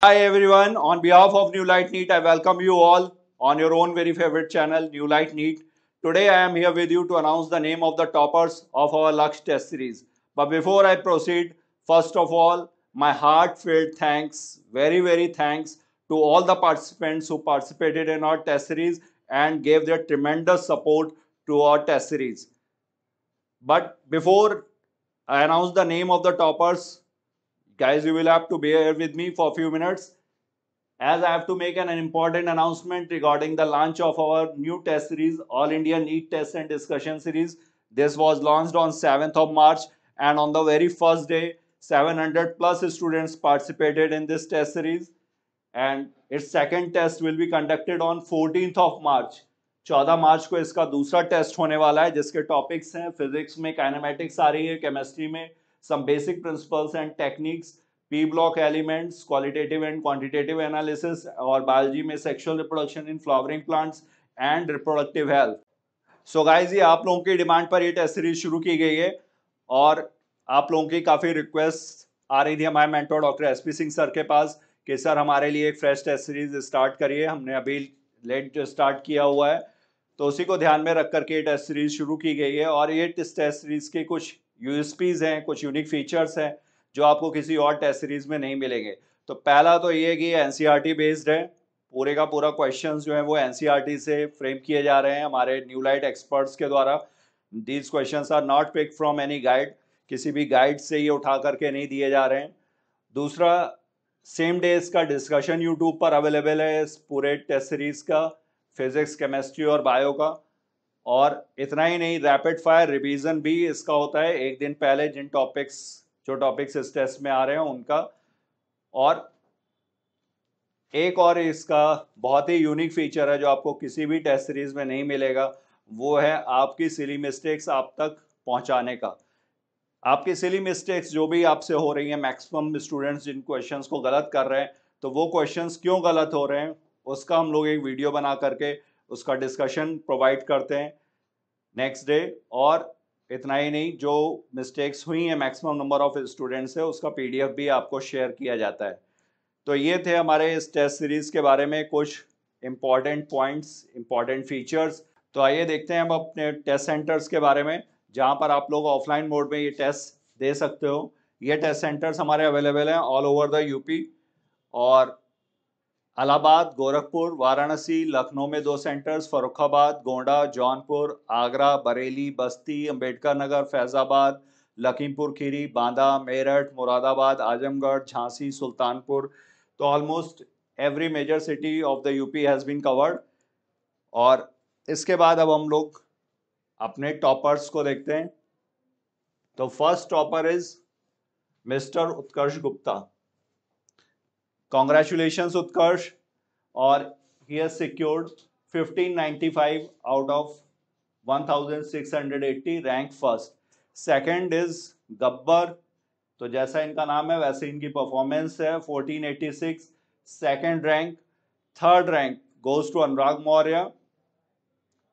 Hi everyone, on behalf of New Light Neat, I welcome you all on your own very favorite channel, New Light Neat. Today I am here with you to announce the name of the toppers of our Lux test series. But before I proceed, first of all, my heartfelt thanks, very very thanks to all the participants who participated in our test series and gave their tremendous support to our test series. But before I announce the name of the toppers, Guys, you will have to bear with me for a few minutes as I have to make an, an important announcement regarding the launch of our new test series, All India neat Test and Discussion Series. This was launched on 7th of March and on the very first day, 700 plus students participated in this test series and its second test will be conducted on 14th of March. 14 मार्च को इसका दूसरा test होने वाला है जिसके topics हैं physics में kinematics आ रही है केमिस्ट्री में some basic principles and techniques P block elements qualitative and quantitative analysis और बायोलॉजी में sexual reproduction in flowering plants and reproductive health so guys ये आप लोगों की डिमांड पर ये टेस्ट सीरीज शुरू की गई है और आप लोगों की काफ़ी रिक्वेस्ट आ रही थी हमारे mentor doctor S P Singh sir के पास कि सर हमारे लिए एक फ्रेश टेस्ट सीरीज स्टार्ट करिए हमने अभी लेट स्टार्ट किया हुआ है तो उसी को ध्यान में रख करके ये टेस्ट सीरीज़ शुरू की गई है और ये टेस्ट सीरीज़ के कुछ यूएसपीज़ हैं कुछ यूनिक फीचर्स हैं जो आपको किसी और टेस्ट सीरीज़ में नहीं मिलेंगे तो पहला तो ये कि एन बेस्ड e है पूरे का पूरा क्वेश्चन जो है वो एन e से फ्रेम किए जा रहे हैं हमारे न्यू लाइट एक्सपर्ट्स के द्वारा these question are not pick from any guide किसी भी गाइड से ये उठा करके नहीं दिए जा रहे हैं दूसरा सेम डे इसका डिस्कशन यूट्यूब पर अवेलेबल है इस पूरे टेस्ट सीरीज़ का फिजिक्स केमिस्ट्री और बायो का और इतना ही नहीं रैपिड फायर रिवीजन भी इसका होता है एक दिन पहले जिन टॉपिक्स जो टॉपिक्स इस टेस्ट में आ रहे हैं उनका और एक और इसका बहुत ही यूनिक फीचर है जो आपको किसी भी टेस्ट सीरीज में नहीं मिलेगा वो है आपकी सिली मिस्टेक्स आप तक पहुंचाने का आपकी सिली मिस्टेक्स जो भी आपसे हो रही है मैक्सिमम स्टूडेंट्स जिन क्वेश्चंस को गलत कर रहे हैं तो वो क्वेश्चंस क्यों गलत हो रहे हैं उसका हम लोग एक वीडियो बना करके उसका डिस्कशन प्रोवाइड करते हैं नेक्स्ट डे और इतना ही नहीं जो मिस्टेक्स हुई हैं मैक्सिमम नंबर ऑफ स्टूडेंट्स है उसका पीडीएफ भी आपको शेयर किया जाता है तो ये थे हमारे इस टेस्ट सीरीज़ के बारे में कुछ इम्पॉर्टेंट पॉइंट्स इम्पॉर्टेंट फीचर्स तो आइए देखते हैं हम अपने टेस्ट सेंटर्स के बारे में जहाँ पर आप लोग ऑफलाइन मोड में ये टेस्ट दे सकते हो ये टेस्ट सेंटर्स हमारे अवेलेबल हैं ऑल ओवर द यूपी और इलाहाबाद गोरखपुर वाराणसी लखनऊ में दो सेंटर्स फरुखाबाद गोंडा जौनपुर आगरा बरेली बस्ती अंबेडकर नगर फैज़ाबाद लखीमपुर खीरी बांदा मेरठ मुरादाबाद आजमगढ़ झांसी सुल्तानपुर तो almost every major city of the UP has been covered और इसके बाद अब हम लोग अपने टॉपर्स को देखते हैं तो first topper is mister Utkarsh Gupta congratulation Utkarsh और he has secured 1595 out of 1680 rank first second is Gabbar तो जैसा इनका नाम है वैसे इनकी परफॉर्मेंस है 1486 second rank third rank goes to Anurag Maurya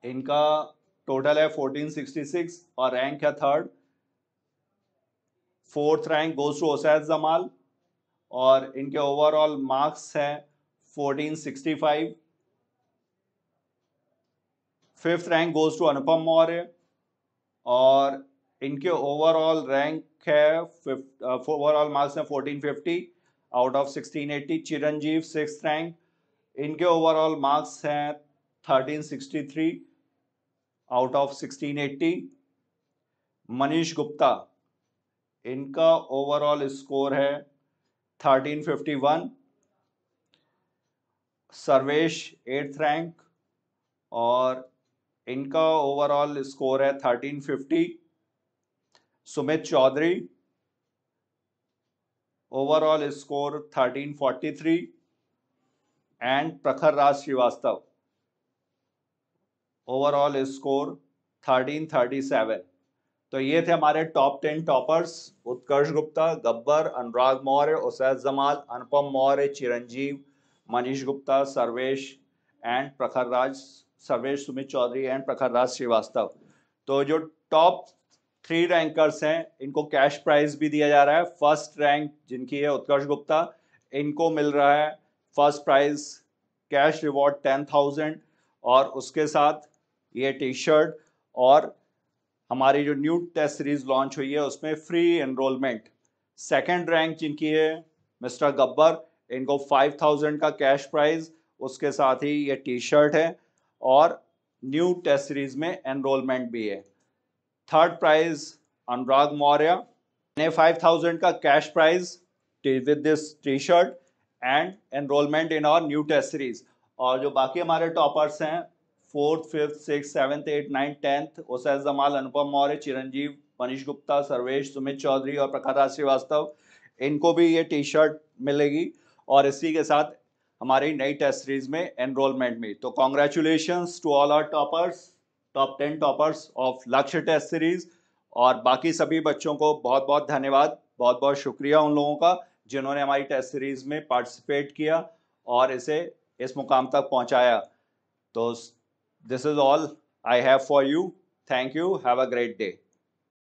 इनका टोटल है 1466 और रैंक है third fourth rank goes to Osaid Jamal और इनके ओवरऑल मार्क्स है 1465 fifth rank goes to Anupam Maurya और इनके ओवरऑल रैंक है ओवरऑल मार्क्स uh, है 1450 out of 1680 Chiranjeev six rank इनके ओवरऑल मार्क्स हैं 1363 आउट ऑफ 1680 मनीष गुप्ता इनका ओवरऑल स्कोर है 1351 सर्वेश एट्थ रैंक और इनका ओवरऑल स्कोर है 1350 Sumit Chaudhary overall score 1343 and Prakhar Raj Srivastava overall score 1337 तो ये थे हमारे top ten toppers Utkarsh Gupta Gabbar Anurag Maurya Usaid Jamal Anupam Maurya Chiranjeev Manish Gupta Sarvesh and Prakhar Raj Sarvesh Sumit Chaudhary and Prakhar Raj Srivastava तो जो टॉप थ्री रैंकर्स हैं इनको कैश प्राइज भी दिया जा रहा है फर्स्ट रैंक जिनकी है उत्कर्ष गुप्ता इनको मिल रहा है first prize cash reward ten thousand और उसके साथ ये टी शर्ट और हमारी जो न्यू टेस्ट सीरीज लॉन्च हुई है उसमें फ्री एनरोलमेंट सेकंड रैंक जिनकी है मिस्टर गब्बर इनको फाइव थाउजेंड का कैश प्राइज उसके साथ ही ये टी शर्ट है और न्यू टेस्ट सीरीज में एनरोलमेंट भी है थर्ड प्राइज अनुराग मौर्य ने फाइव थाउजेंड का cash prize with this T shirt and enrolment in our new test series और जो बाकी हमारे टॉपर्स हैं fourth fifth six seventh eight ninth tenth Osais Jamal Anupam Maurya Chiranjeev Manish Gupta Sarvesh Sumit Chaudhary और प्रकाश श्रीवास्तव इनको भी ये टी शर्ट मिलेगी और इसी के साथ हमारी नई टेस्ट सीरीज में एनरोलमेंट में तो congratulation to all our toppers top ten toppers of Lakshya test series और बाकी सभी बच्चों को बहुत बहुत धन्यवाद बहुत बहुत शुक्रिया उन लोगों का जिन्होंने हमारी टेस्ट सीरीज में पार्टिसिपेट किया और इसे इस मुकाम तक पहुंचाया तो This is all I have for you. Thank you. Have a great day.